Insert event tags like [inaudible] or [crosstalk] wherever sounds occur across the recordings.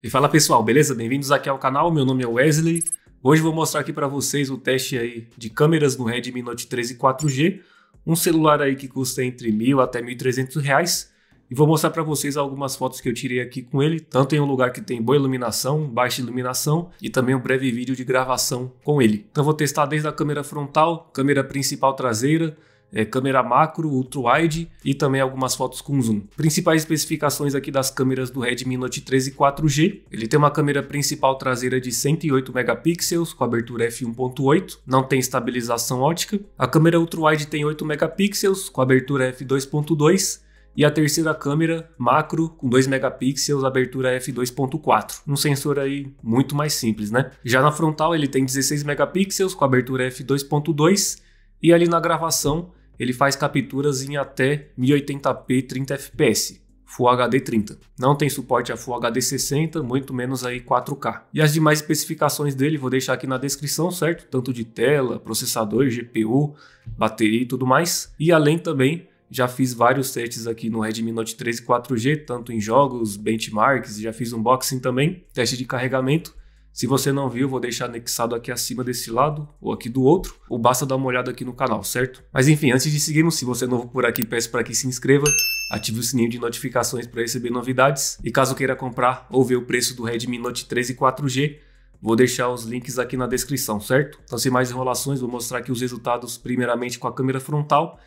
E fala pessoal, beleza? Bem-vindos aqui ao canal, meu nome é Wesley. Hoje vou mostrar aqui para vocês o teste aí de câmeras no Redmi Note 13 4G, um celular aí que custa entre mil até 1.300 reais. E vou mostrar para vocês algumas fotos que eu tirei aqui com ele, tanto em um lugar que tem boa iluminação, baixa iluminação e também um breve vídeo de gravação com ele. Então vou testar desde a câmera frontal, câmera principal traseira, é, câmera macro, ultra wide e também algumas fotos com zoom. Principais especificações aqui das câmeras do Redmi Note 13 4G. Ele tem uma câmera principal traseira de 108 megapixels com abertura f1.8, não tem estabilização ótica. A câmera ultra wide tem 8 megapixels com abertura f2.2 e a terceira câmera macro com 2 megapixels, abertura f2.4. Um sensor aí muito mais simples, né? Já na frontal ele tem 16 megapixels com abertura f2.2 e ali na gravação ele faz capturas em até 1080p 30 fps, Full HD 30. Não tem suporte a Full HD 60, muito menos aí 4K. E as demais especificações dele vou deixar aqui na descrição, certo? Tanto de tela, processador, GPU, bateria e tudo mais. E além também, já fiz vários testes aqui no Redmi Note 13 4G, tanto em jogos, benchmarks, já fiz unboxing também, teste de carregamento. Se você não viu, vou deixar anexado aqui acima desse lado ou aqui do outro, ou basta dar uma olhada aqui no canal, certo? Mas enfim, antes de seguirmos, se você é novo por aqui, peço para que se inscreva, ative o sininho de notificações para receber novidades e caso queira comprar ou ver o preço do Redmi Note 13 4G, Vou deixar os links aqui na descrição, certo? Então, sem mais enrolações, vou mostrar aqui os resultados, primeiramente com a câmera frontal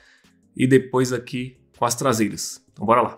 e depois aqui com as traseiras. Então, bora lá.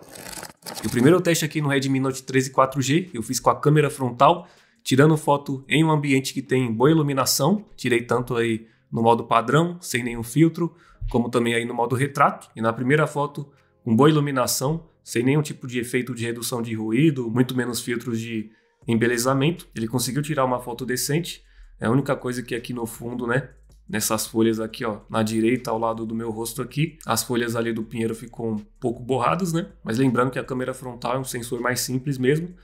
E o primeiro teste aqui no Redmi Note 13 4G eu fiz com a câmera frontal tirando foto em um ambiente que tem boa iluminação, tirei tanto aí no modo padrão, sem nenhum filtro, como também aí no modo retrato. E na primeira foto, com boa iluminação, sem nenhum tipo de efeito de redução de ruído, muito menos filtros de embelezamento. Ele conseguiu tirar uma foto decente. É a única coisa que aqui no fundo, né, nessas folhas aqui, ó, na direita ao lado do meu rosto aqui. As folhas ali do pinheiro ficam um pouco borradas, né? Mas lembrando que a câmera frontal é um sensor mais simples mesmo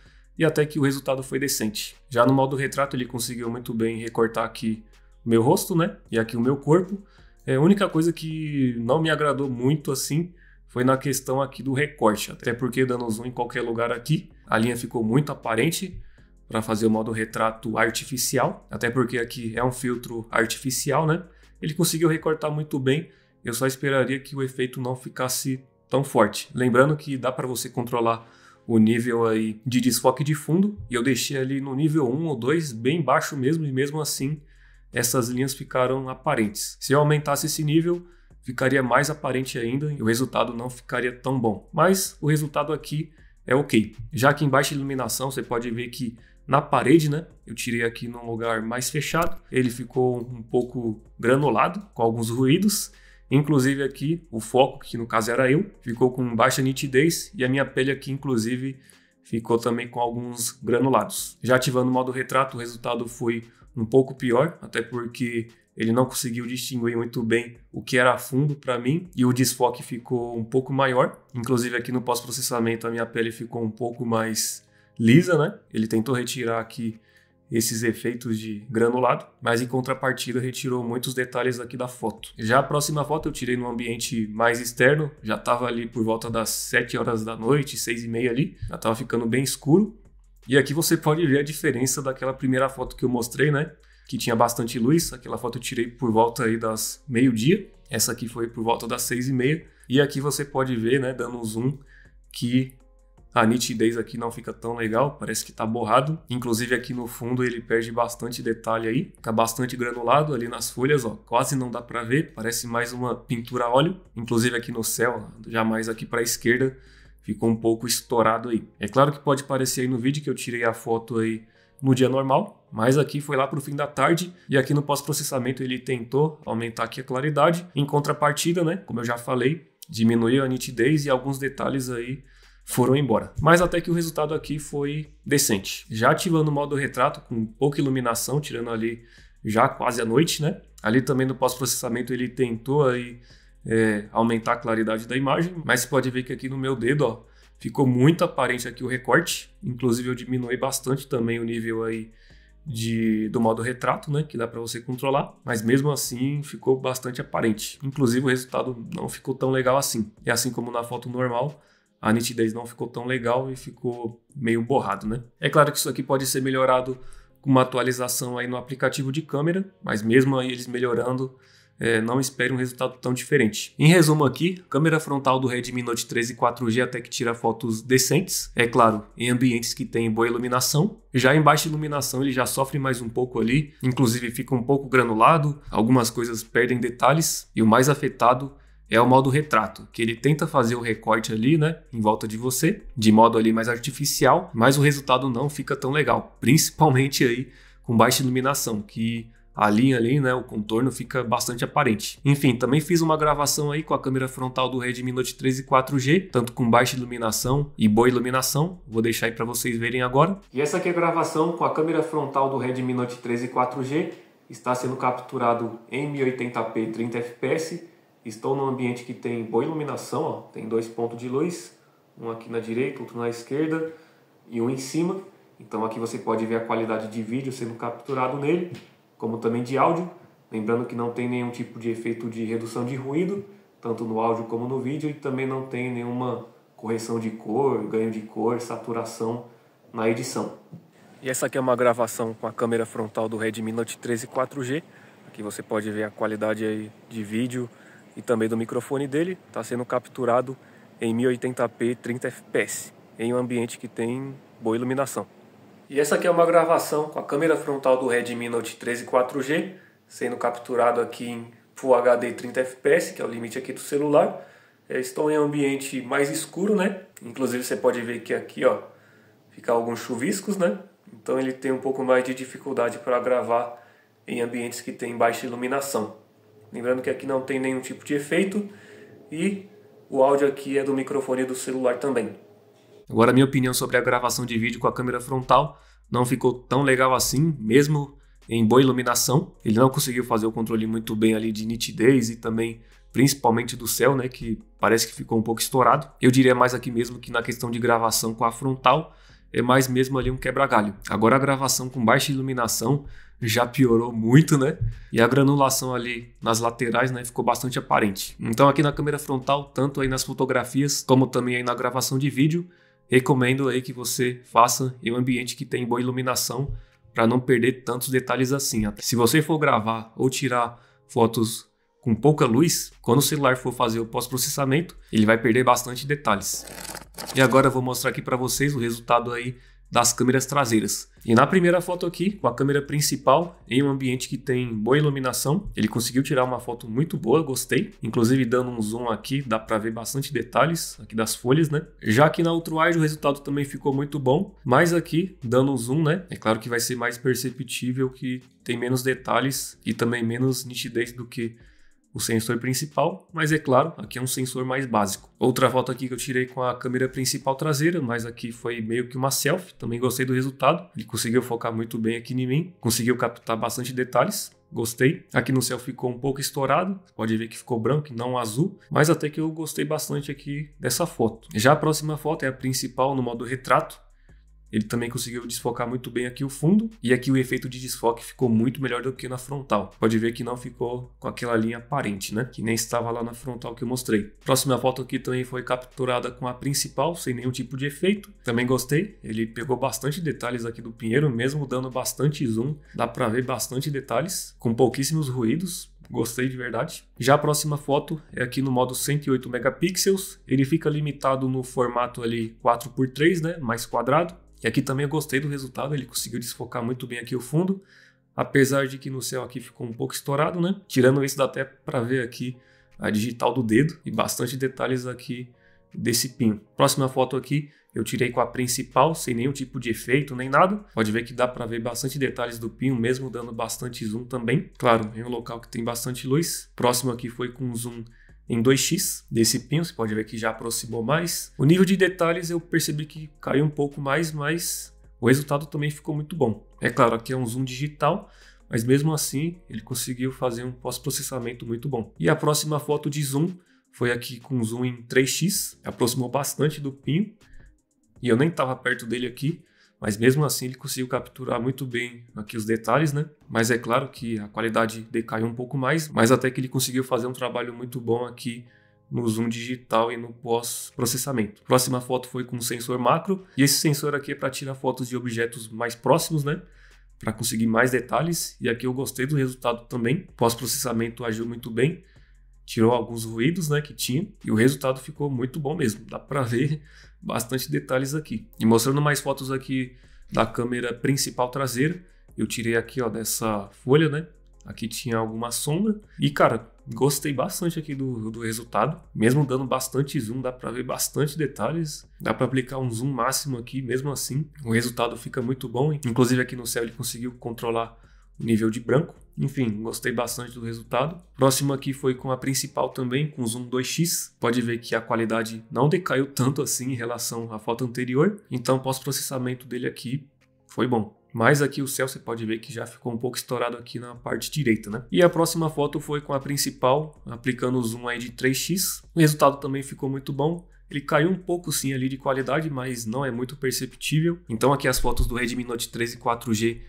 e até que o resultado foi decente. Já no modo retrato ele conseguiu muito bem recortar aqui o meu rosto, né? E aqui o meu corpo. É, a única coisa que não me agradou muito assim foi na questão aqui do recorte, até porque dando zoom em qualquer lugar aqui, a linha ficou muito aparente para fazer o modo retrato artificial, até porque aqui é um filtro artificial, né? Ele conseguiu recortar muito bem, eu só esperaria que o efeito não ficasse tão forte. Lembrando que dá para você controlar o nível aí de desfoque de fundo e eu deixei ali no nível 1 ou 2 bem baixo mesmo e mesmo assim essas linhas ficaram aparentes. Se eu aumentasse esse nível, ficaria mais aparente ainda e o resultado não ficaria tão bom. Mas o resultado aqui é ok. Já que em baixa iluminação você pode ver que na parede, né? Eu tirei aqui num lugar mais fechado, ele ficou um pouco granulado com alguns ruídos Inclusive aqui, o foco, que no caso era eu, ficou com baixa nitidez e a minha pele aqui, inclusive, ficou também com alguns granulados. Já ativando o modo retrato, o resultado foi um pouco pior, até porque ele não conseguiu distinguir muito bem o que era fundo para mim e o desfoque ficou um pouco maior. Inclusive aqui no pós-processamento a minha pele ficou um pouco mais lisa, né? Ele tentou retirar aqui esses efeitos de granulado, mas em contrapartida retirou muitos detalhes aqui da foto. Já a próxima foto eu tirei no ambiente mais externo, já estava ali por volta das 7 horas da noite, 6 e meia ali, já estava ficando bem escuro. E aqui você pode ver a diferença daquela primeira foto que eu mostrei, né? Que tinha bastante luz, aquela foto eu tirei por volta aí das meio-dia, essa aqui foi por volta das 6 e meia. E aqui você pode ver, né, dando um zoom, que a nitidez aqui não fica tão legal, parece que está borrado. Inclusive aqui no fundo ele perde bastante detalhe aí, fica tá bastante granulado ali nas folhas, ó, quase não dá para ver, parece mais uma pintura a óleo. Inclusive aqui no céu, já mais aqui para a esquerda, ficou um pouco estourado aí. É claro que pode parecer aí no vídeo que eu tirei a foto aí no dia normal, mas aqui foi lá para o fim da tarde e aqui no pós-processamento ele tentou aumentar aqui a claridade. Em contrapartida, né, como eu já falei, diminuiu a nitidez e alguns detalhes aí foram embora. Mas até que o resultado aqui foi decente. Já ativando o modo retrato com pouca iluminação, tirando ali já quase a noite, né? Ali também no pós-processamento ele tentou aí é, aumentar a claridade da imagem, mas você pode ver que aqui no meu dedo, ó, ficou muito aparente aqui o recorte. Inclusive eu diminui bastante também o nível aí de, do modo retrato, né, que dá para você controlar, mas mesmo assim ficou bastante aparente. Inclusive o resultado não ficou tão legal assim. E é assim como na foto normal, a nitidez não ficou tão legal e ficou meio borrado, né? É claro que isso aqui pode ser melhorado com uma atualização aí no aplicativo de câmera, mas mesmo aí eles melhorando, é, não espere um resultado tão diferente. Em resumo aqui, câmera frontal do Redmi Note 13 4G até que tira fotos decentes, é claro, em ambientes que tem boa iluminação. Já em baixa iluminação ele já sofre mais um pouco ali, inclusive fica um pouco granulado, algumas coisas perdem detalhes e o mais afetado é o modo retrato, que ele tenta fazer o recorte ali, né, em volta de você, de modo ali mais artificial, mas o resultado não fica tão legal, [laughs] principalmente aí com baixa iluminação, que a linha ali, né, o contorno fica bastante aparente. Enfim, também fiz uma gravação aí com a câmera frontal do Redmi Note 13 4G, tanto com baixa iluminação e boa iluminação, vou deixar aí para vocês verem agora. E essa aqui é a gravação com a câmera frontal do Redmi Note 13 4G, está sendo capturado em 1080p 30 fps Estou num ambiente que tem boa iluminação, ó, tem dois pontos de luz, um aqui na direita, outro na esquerda e um em cima. Então aqui você pode ver a qualidade de vídeo sendo capturado nele, como também de áudio. Lembrando que não tem nenhum tipo de efeito de redução de ruído, tanto no áudio como no vídeo, e também não tem nenhuma correção de cor, ganho de cor, saturação na edição. E essa aqui é uma gravação com a câmera frontal do Redmi Note 13 4G. Aqui você pode ver a qualidade de vídeo, e também do microfone dele, está sendo capturado em 1080p 30 fps, em um ambiente que tem boa iluminação. E essa aqui é uma gravação com a câmera frontal do Redmi Note 13 4G, sendo capturado aqui em Full HD 30 fps, que é o limite aqui do celular. Eu é, estou em um ambiente mais escuro, né? Inclusive você pode ver que aqui, ó, fica alguns chuviscos, né? Então ele tem um pouco mais de dificuldade para gravar em ambientes que tem baixa iluminação. Lembrando que aqui não tem nenhum tipo de efeito e o áudio aqui é do microfone do celular também. Agora, minha opinião sobre a gravação de vídeo com a câmera frontal não ficou tão legal assim, mesmo em boa iluminação. Ele não conseguiu fazer o controle muito bem ali de nitidez e também principalmente do céu, né, que parece que ficou um pouco estourado. Eu diria mais aqui mesmo que na questão de gravação com a frontal é mais mesmo ali um quebra-galho. Agora a gravação com baixa iluminação já piorou muito, né? E a granulação ali nas laterais, né, ficou bastante aparente. Então aqui na câmera frontal, tanto aí nas fotografias, como também aí na gravação de vídeo, recomendo aí que você faça em um ambiente que tem boa iluminação para não perder tantos detalhes assim. Se você for gravar ou tirar fotos com pouca luz, quando o celular for fazer o pós-processamento, ele vai perder bastante detalhes. E agora eu vou mostrar aqui para vocês o resultado aí das câmeras traseiras. E na primeira foto aqui, com a câmera principal, em um ambiente que tem boa iluminação, ele conseguiu tirar uma foto muito boa, gostei. Inclusive dando um zoom aqui, dá para ver bastante detalhes aqui das folhas, né? Já que na Ultrawide o resultado também ficou muito bom, mas aqui, dando um zoom, né? É claro que vai ser mais perceptível que tem menos detalhes e também menos nitidez do que o sensor principal, mas é claro, aqui é um sensor mais básico. Outra foto aqui que eu tirei com a câmera principal traseira, mas aqui foi meio que uma selfie, também gostei do resultado. Ele conseguiu focar muito bem aqui em mim, conseguiu captar bastante detalhes. Gostei. Aqui no céu ficou um pouco estourado, pode ver que ficou branco e não azul, mas até que eu gostei bastante aqui dessa foto. Já a próxima foto é a principal no modo retrato, ele também conseguiu desfocar muito bem aqui o fundo e aqui o efeito de desfoque ficou muito melhor do que na frontal. Pode ver que não ficou com aquela linha aparente, né? Que nem estava lá na frontal que eu mostrei. Próxima foto aqui também foi capturada com a principal, sem nenhum tipo de efeito. Também gostei, ele pegou bastante detalhes aqui do pinheiro, mesmo dando bastante zoom, dá para ver bastante detalhes, com pouquíssimos ruídos, gostei de verdade. Já a próxima foto é aqui no modo 108 megapixels, ele fica limitado no formato ali 4x3, né, mais quadrado, e aqui também eu gostei do resultado, ele conseguiu desfocar muito bem aqui o fundo, apesar de que no céu aqui ficou um pouco estourado, né? Tirando isso dá até para ver aqui a digital do dedo e bastante detalhes aqui desse pin. Próxima foto aqui eu tirei com a principal, sem nenhum tipo de efeito nem nada. Pode ver que dá para ver bastante detalhes do pin, mesmo dando bastante zoom também. Claro, em um local que tem bastante luz. Próximo aqui foi com zoom em 2x desse pinho, você pode ver que já aproximou mais. O nível de detalhes eu percebi que caiu um pouco mais, mas o resultado também ficou muito bom. É claro, aqui é um zoom digital, mas mesmo assim ele conseguiu fazer um pós-processamento muito bom. E a próxima foto de zoom foi aqui com zoom em 3x, aproximou bastante do pinho, e eu nem estava perto dele aqui, mas mesmo assim ele conseguiu capturar muito bem aqui os detalhes, né? Mas é claro que a qualidade decaiu um pouco mais, mas até que ele conseguiu fazer um trabalho muito bom aqui no zoom digital e no pós-processamento. Próxima foto foi com sensor macro, e esse sensor aqui é para tirar fotos de objetos mais próximos, né? Para conseguir mais detalhes, e aqui eu gostei do resultado também. Pós-processamento agiu muito bem, tirou alguns ruídos, né, que tinha, e o resultado ficou muito bom mesmo. Dá para ver bastante detalhes aqui. E mostrando mais fotos aqui da câmera principal traseira, eu tirei aqui ó, dessa folha, né? Aqui tinha alguma sombra. E cara, gostei bastante aqui do, do resultado. Mesmo dando bastante zoom, dá para ver bastante detalhes. Dá para aplicar um zoom máximo aqui, mesmo assim. O resultado fica muito bom. Inclusive aqui no céu ele conseguiu controlar o nível de branco. Enfim, gostei bastante do resultado. Próximo aqui foi com a principal também, com zoom 2x. Pode ver que a qualidade não decaiu tanto assim em relação à foto anterior, então pós-processamento dele aqui foi bom. Mas aqui o céu você pode ver que já ficou um pouco estourado aqui na parte direita, né? E a próxima foto foi com a principal, aplicando o zoom aí de 3x. O resultado também ficou muito bom. Ele caiu um pouco sim ali de qualidade, mas não é muito perceptível. Então aqui as fotos do Redmi Note 13 4G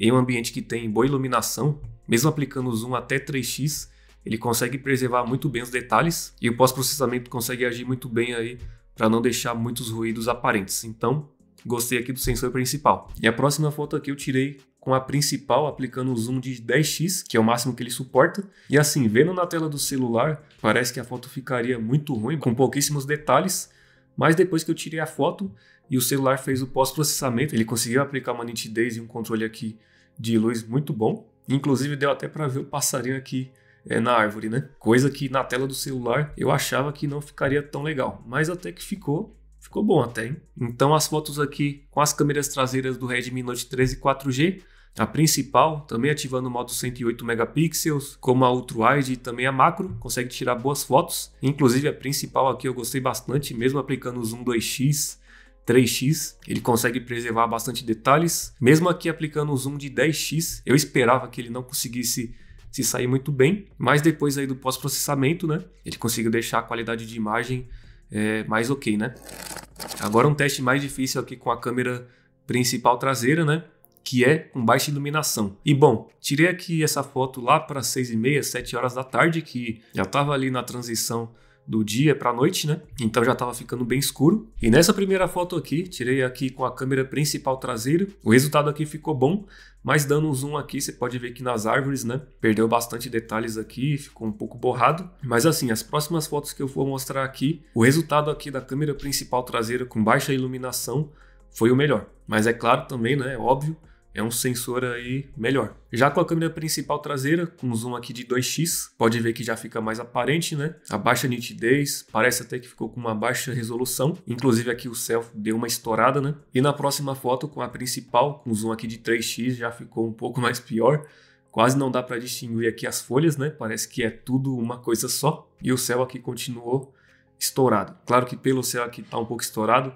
em um ambiente que tem boa iluminação, mesmo aplicando o zoom até 3x, ele consegue preservar muito bem os detalhes e o pós-processamento consegue agir muito bem aí para não deixar muitos ruídos aparentes. Então, gostei aqui do sensor principal. E a próxima foto aqui eu tirei com a principal aplicando o zoom de 10x, que é o máximo que ele suporta. E assim, vendo na tela do celular, parece que a foto ficaria muito ruim, com pouquíssimos detalhes, mas depois que eu tirei a foto, e o celular fez o pós-processamento, ele conseguiu aplicar uma nitidez e um controle aqui de luz muito bom. Inclusive deu até para ver o passarinho aqui é, na árvore, né? Coisa que na tela do celular eu achava que não ficaria tão legal, mas até que ficou. Ficou bom até, hein? Então as fotos aqui com as câmeras traseiras do Redmi Note 13 4G, a principal, também ativando o modo 108 megapixels, como a ultra-wide e também a macro, consegue tirar boas fotos. Inclusive a principal aqui eu gostei bastante, mesmo aplicando o zoom 2x 3x, ele consegue preservar bastante detalhes. Mesmo aqui aplicando o zoom de 10x, eu esperava que ele não conseguisse se sair muito bem, mas depois aí do pós-processamento, né, ele conseguiu deixar a qualidade de imagem é, mais ok, né? Agora um teste mais difícil aqui com a câmera principal traseira, né? Que é com baixa iluminação. E bom, tirei aqui essa foto lá para 6 e meia, 7 horas da tarde, que já estava ali na transição do dia para a noite, né? Então já estava ficando bem escuro. E nessa primeira foto aqui, tirei aqui com a câmera principal traseira. O resultado aqui ficou bom, mas dando um zoom aqui, você pode ver que nas árvores, né? Perdeu bastante detalhes aqui, ficou um pouco borrado. Mas assim, as próximas fotos que eu vou mostrar aqui, o resultado aqui da câmera principal traseira com baixa iluminação foi o melhor. Mas é claro também, né? É óbvio é um sensor aí melhor. Já com a câmera principal traseira, com zoom aqui de 2x, pode ver que já fica mais aparente, né? A baixa nitidez, parece até que ficou com uma baixa resolução. Inclusive aqui o céu deu uma estourada, né? E na próxima foto, com a principal, com zoom aqui de 3x, já ficou um pouco [laughs] mais pior. Quase não dá para distinguir aqui as folhas, né? Parece que é tudo uma coisa só. E o céu aqui continuou estourado. Claro que pelo céu aqui tá um pouco estourado,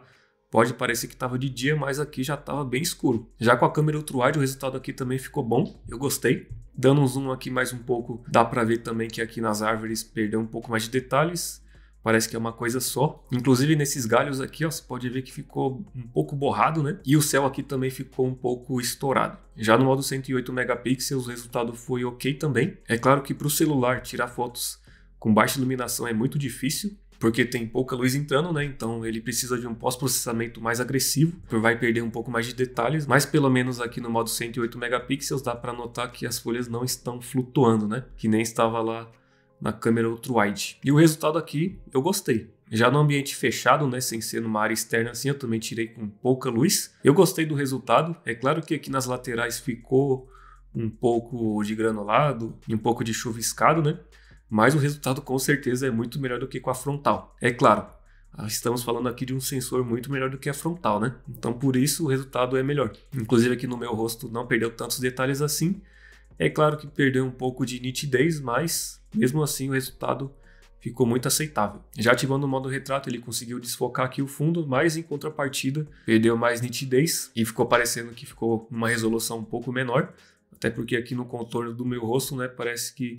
Pode parecer que estava de dia, mas aqui já estava bem escuro. Já com a câmera ultrawide o resultado aqui também ficou bom. Eu gostei. Dando um zoom aqui mais um pouco, dá para ver também que aqui nas árvores perdeu um pouco mais de detalhes. Parece que é uma coisa só. Inclusive nesses galhos aqui, ó, você pode ver que ficou um pouco borrado, né? E o céu aqui também ficou um pouco estourado. Já no modo 108 megapixels, o resultado foi ok também. É claro que para o celular tirar fotos com baixa iluminação é muito difícil, porque tem pouca luz entrando, né? Então ele precisa de um pós-processamento mais agressivo, vai perder um pouco mais de detalhes, mas pelo menos aqui no modo 108 megapixels dá para notar que as folhas não estão flutuando, né? Que nem estava lá na câmera ultra wide. E o resultado aqui eu gostei. Já no ambiente fechado, né, sem ser numa área externa assim, eu também tirei com pouca luz. Eu gostei do resultado. É claro que aqui nas laterais ficou um pouco de granulado e um pouco de chuviscado, né? mas o resultado com certeza é muito melhor do que com a frontal. É claro, estamos falando aqui de um sensor muito melhor do que a frontal, né? Então por isso o resultado é melhor. Inclusive aqui no meu rosto não perdeu tantos detalhes assim. É claro que perdeu um pouco de nitidez, mas mesmo assim o resultado ficou muito aceitável. Já ativando o modo retrato, ele conseguiu desfocar aqui o fundo, mas em contrapartida perdeu mais nitidez e ficou parecendo que ficou uma resolução um pouco menor, até porque aqui no contorno do meu rosto, né, parece que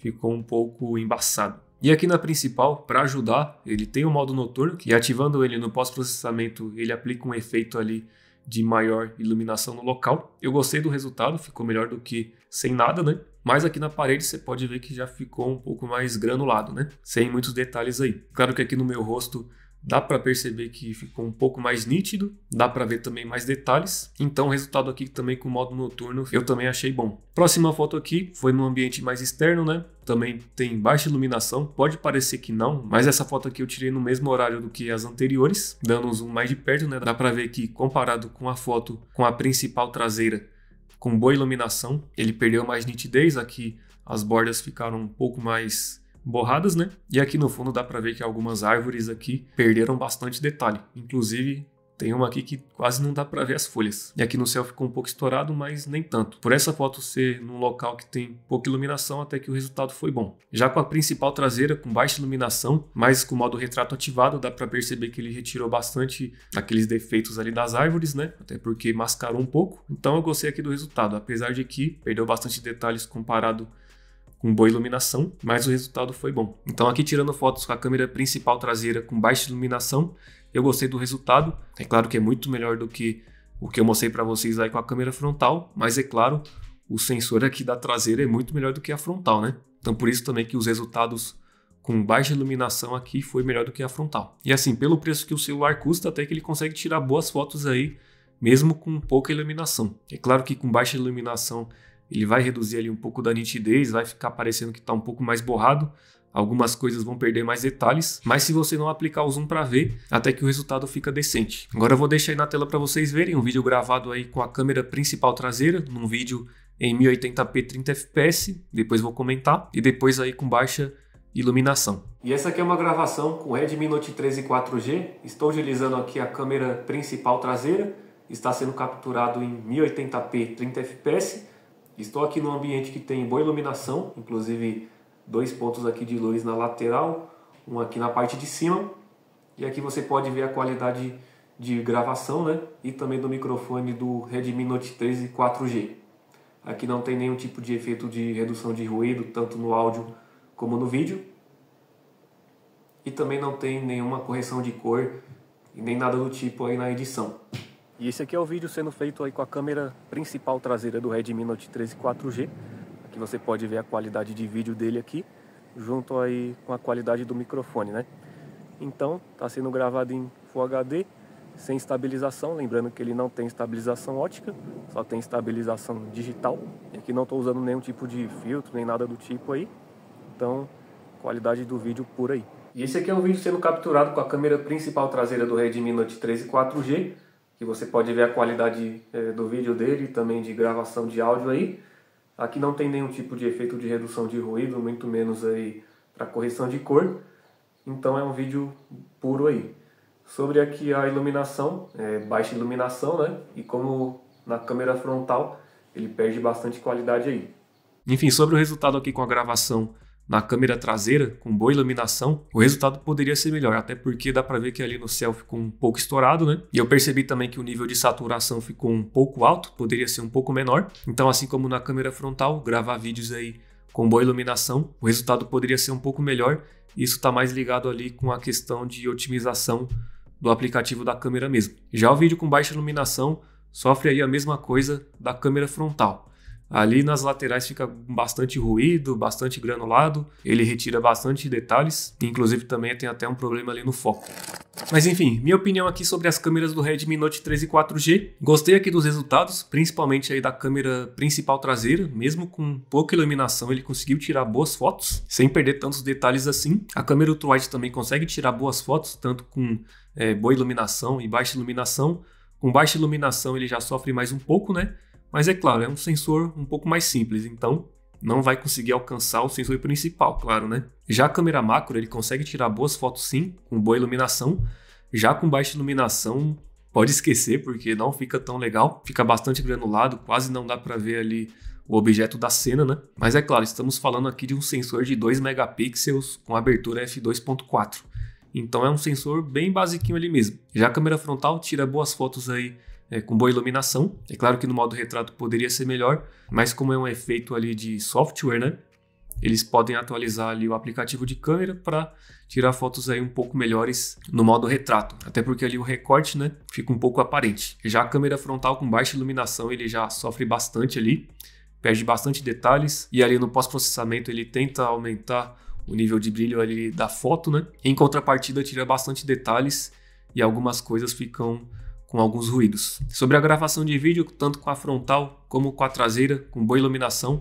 ficou um pouco embaçado. E aqui na principal, para ajudar, ele tem o modo noturno, que ativando ele no pós-processamento, ele aplica um efeito ali de maior iluminação no local. Eu gostei do resultado, ficou melhor do que sem nada, né? Mas aqui na parede você pode ver que já ficou um pouco mais granulado, né? Sem muitos detalhes aí. Claro que aqui no meu rosto Dá para perceber que ficou um pouco mais nítido, dá para ver também mais detalhes. Então o resultado aqui também com o modo noturno eu também achei bom. Próxima foto aqui foi num ambiente mais externo, né? Também tem baixa iluminação, pode parecer que não, mas essa foto aqui eu tirei no mesmo horário do que as anteriores, dando um zoom mais de perto, né? Dá para ver que comparado com a foto com a principal traseira, com boa iluminação, ele perdeu mais nitidez aqui, as bordas ficaram um pouco mais borradas, né? E aqui no fundo dá para ver que algumas árvores aqui perderam bastante detalhe. Inclusive, tem uma aqui que quase não dá para ver as folhas. E aqui no céu ficou um pouco estourado, mas nem tanto. Por essa foto ser num local que tem pouca iluminação, até que o resultado foi bom. Já com a principal traseira com baixa iluminação, mas com o modo retrato ativado, dá para perceber que ele retirou bastante aqueles defeitos ali das árvores, né? Até porque mascarou um pouco. Então eu gostei aqui do resultado, apesar de que perdeu bastante detalhes comparado com boa iluminação, mas o resultado foi bom. Então aqui tirando fotos com a câmera principal traseira com baixa iluminação, eu gostei do resultado. É claro que é muito melhor do que o que eu mostrei para vocês aí com a câmera frontal, mas é claro, o sensor aqui da traseira é muito melhor do que a frontal, né? Então por isso também que os resultados com baixa iluminação aqui foi melhor do que a frontal. E assim, pelo preço que o celular custa, até que ele consegue tirar boas fotos aí, mesmo com pouca iluminação. É claro que com baixa iluminação ele vai reduzir ali um pouco da nitidez, vai ficar parecendo que está um pouco mais borrado, Algumas coisas vão perder mais detalhes, mas se você não aplicar o zoom para ver, até que o resultado fica decente. Agora eu vou deixar aí na tela para vocês verem um vídeo gravado aí com a câmera principal traseira, num vídeo em 1080p 30 fps, depois vou comentar e depois aí com baixa iluminação. E essa aqui é uma gravação com Redmi Note 13 4G. Estou utilizando aqui a câmera principal traseira, está sendo capturado em 1080p 30 fps Estou aqui num ambiente que tem boa iluminação, inclusive dois pontos aqui de luz na lateral, um aqui na parte de cima. E aqui você pode ver a qualidade de gravação né? e também do microfone do Redmi Note 13 4G. Aqui não tem nenhum tipo de efeito de redução de ruído, tanto no áudio como no vídeo. E também não tem nenhuma correção de cor e nem nada do tipo aí na edição. E esse aqui é o vídeo sendo feito aí com a câmera principal traseira do Redmi Note 13 4G. Aqui você pode ver a qualidade de vídeo dele aqui, junto aí com a qualidade do microfone, né? Então, está sendo gravado em Full HD, sem estabilização, lembrando que ele não tem estabilização ótica, só tem estabilização digital. E aqui não estou usando nenhum tipo de filtro, nem nada do tipo aí. Então, qualidade do vídeo por aí. E esse aqui é um vídeo sendo capturado com a câmera principal traseira do Redmi Note 13 4G que você pode ver a qualidade é, do vídeo dele, também de gravação de áudio aí. Aqui não tem nenhum tipo de efeito de redução de ruído, muito menos aí para correção de cor. Então é um vídeo puro aí. Sobre aqui a iluminação, é, baixa iluminação, né? E como na câmera frontal ele perde bastante qualidade aí. Enfim, sobre o resultado aqui com a gravação na câmera traseira, com boa iluminação, o resultado poderia ser melhor, até porque dá para ver que ali no céu ficou um pouco estourado, né? E eu percebi também que o nível de saturação ficou um pouco alto, poderia ser um pouco menor. Então, assim como na câmera frontal, gravar vídeos aí com boa iluminação, o resultado poderia ser um pouco melhor. Isso está mais ligado ali com a questão de otimização do aplicativo da câmera mesmo. Já o vídeo com baixa iluminação sofre aí a mesma coisa da câmera frontal. Ali nas laterais fica bastante ruído, bastante granulado, ele retira bastante detalhes, inclusive também tem até um problema ali no foco. Mas enfim, minha opinião aqui sobre as câmeras do Redmi Note 13 4G. Gostei aqui dos resultados, principalmente aí da câmera principal traseira, mesmo com pouca iluminação ele conseguiu tirar boas fotos, sem perder tantos detalhes assim. A câmera ultrawide também consegue tirar boas fotos, tanto com é, boa iluminação e baixa iluminação. Com baixa iluminação ele já sofre mais um pouco, né? Mas é claro, é um sensor um pouco mais simples, então não vai conseguir alcançar o sensor principal, claro, né? Já a câmera macro, ele consegue tirar boas fotos sim, com boa iluminação. Já com baixa iluminação, pode esquecer, porque não fica tão legal, fica bastante granulado, quase não dá para ver ali o objeto da cena, né? Mas é claro, estamos falando aqui de um sensor de 2 megapixels com abertura f2.4. Então é um sensor bem basiquinho ali mesmo. Já a câmera frontal tira boas fotos aí é, com boa iluminação. É claro que no modo retrato poderia ser melhor, mas como é um efeito ali de software, né? Eles podem atualizar ali o aplicativo de câmera para tirar fotos aí um pouco melhores no modo retrato, até porque ali o recorte, né, fica um pouco aparente. Já a câmera frontal com baixa iluminação, ele já sofre bastante ali, perde bastante detalhes e ali no pós-processamento ele tenta aumentar o nível de brilho ali da foto, né? Em contrapartida, tira bastante detalhes e algumas coisas ficam com alguns ruídos. Sobre a gravação de vídeo, tanto com a frontal como com a traseira, com boa iluminação,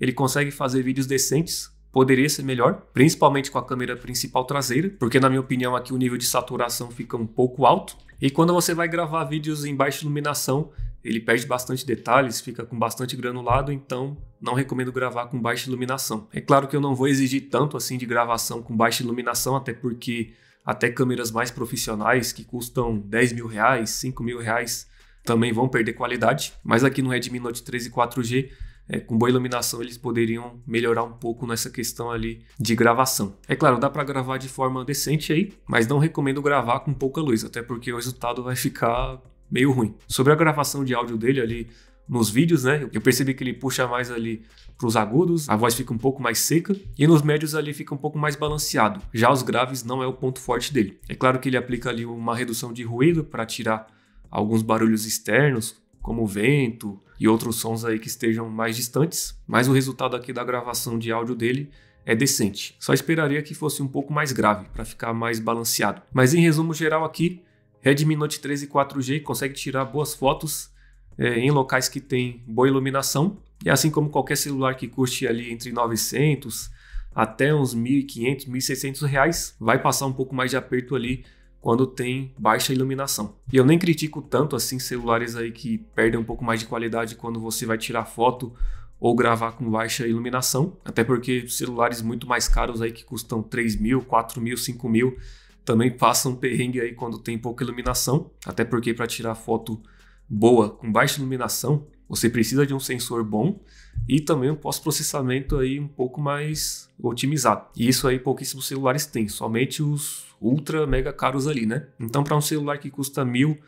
ele consegue fazer vídeos decentes. Poderia ser melhor, principalmente com a câmera principal traseira, porque na minha opinião aqui o nível de saturação fica um pouco alto. E quando você vai gravar vídeos em baixa iluminação, ele perde bastante detalhes, fica com bastante granulado, então não recomendo gravar com baixa iluminação. É claro que eu não vou exigir tanto assim de gravação com baixa iluminação, até porque até câmeras mais profissionais que custam 10 mil reais, 5 mil reais, também vão perder qualidade. Mas aqui no Redmi Note 13 4G, é, com boa iluminação, eles poderiam melhorar um pouco nessa questão ali de gravação. É claro, dá para gravar de forma decente aí, mas não recomendo gravar com pouca luz, até porque o resultado vai ficar meio ruim. Sobre a gravação de áudio dele ali, nos vídeos, né? Eu percebi que ele puxa mais ali para os agudos, a voz fica um pouco mais seca e nos médios ali fica um pouco mais balanceado. Já os graves não é o ponto forte dele. É claro que ele aplica ali uma redução de ruído para tirar alguns barulhos externos, como vento e outros sons aí que estejam mais distantes, mas o resultado aqui da gravação de áudio dele é decente. Só esperaria que fosse um pouco mais grave para ficar mais balanceado. Mas em resumo geral aqui, Redmi Note 13 4G consegue tirar boas fotos é, em locais que tem boa iluminação. E assim como qualquer celular que custe ali entre 900 até uns 1.500, 1.600 reais, vai passar um pouco mais de aperto ali quando tem baixa iluminação. E eu nem critico tanto assim celulares aí que perdem um pouco mais de qualidade quando você vai tirar foto ou gravar com baixa iluminação, até porque celulares muito mais caros aí que custam 3 mil, 4 mil, 5 mil também passam perrengue aí quando tem pouca iluminação, até porque para tirar foto boa com baixa iluminação, você precisa de um sensor bom e também um pós-processamento aí um pouco mais otimizado. E isso aí pouquíssimos celulares têm, somente os ultra mega caros ali, né? Então para um celular que custa mil,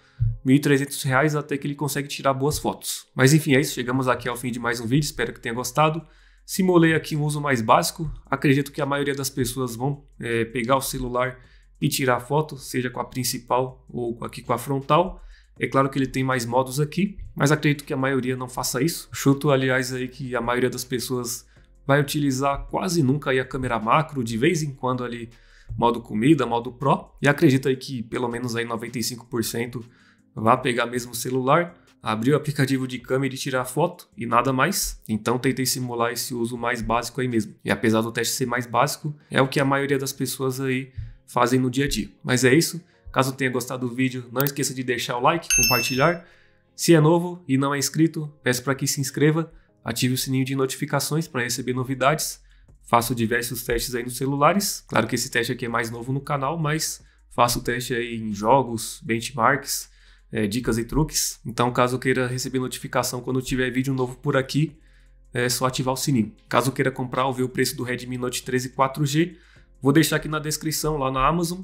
mil e trezentos reais até que ele consegue tirar boas fotos. Mas enfim, é isso. Chegamos aqui ao fim de mais um vídeo. Espero que tenha gostado. Simulei aqui um uso mais básico. Acredito que a maioria das pessoas vão é, pegar o celular e tirar foto, seja com a principal ou aqui com a frontal. É claro que ele tem mais modos aqui, mas acredito que a maioria não faça isso. Chuto, aliás, aí que a maioria das pessoas vai utilizar quase nunca a câmera macro, de vez em quando ali modo comida, modo pro, e acredito aí que pelo menos aí 95% vá pegar mesmo o celular, abrir o aplicativo de câmera e tirar foto e nada mais. Então tentei simular esse uso mais básico aí mesmo. E apesar do teste ser mais básico, é o que a maioria das pessoas aí fazem no dia a dia. Mas é isso. Caso tenha gostado do vídeo, não esqueça de deixar o like, compartilhar. Se é novo e não é inscrito, peço para que se inscreva, ative o sininho de notificações para receber novidades. Faço diversos testes aí nos celulares. Claro que esse teste aqui é mais novo no canal, mas faço teste aí em jogos, benchmarks, é, dicas e truques. Então, caso queira receber notificação quando tiver vídeo novo por aqui, é só ativar o sininho. Caso queira comprar ou ver o preço do Redmi Note 13 4G, Vou deixar aqui na descrição lá na Amazon.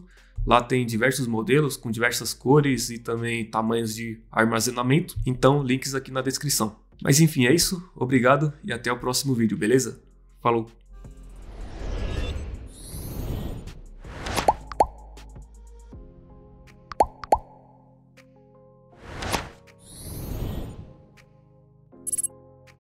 Lá tem diversos modelos com diversas cores e também tamanhos de armazenamento. Então, links aqui na descrição. Mas enfim, é isso. Obrigado e até o próximo vídeo, beleza? Falou!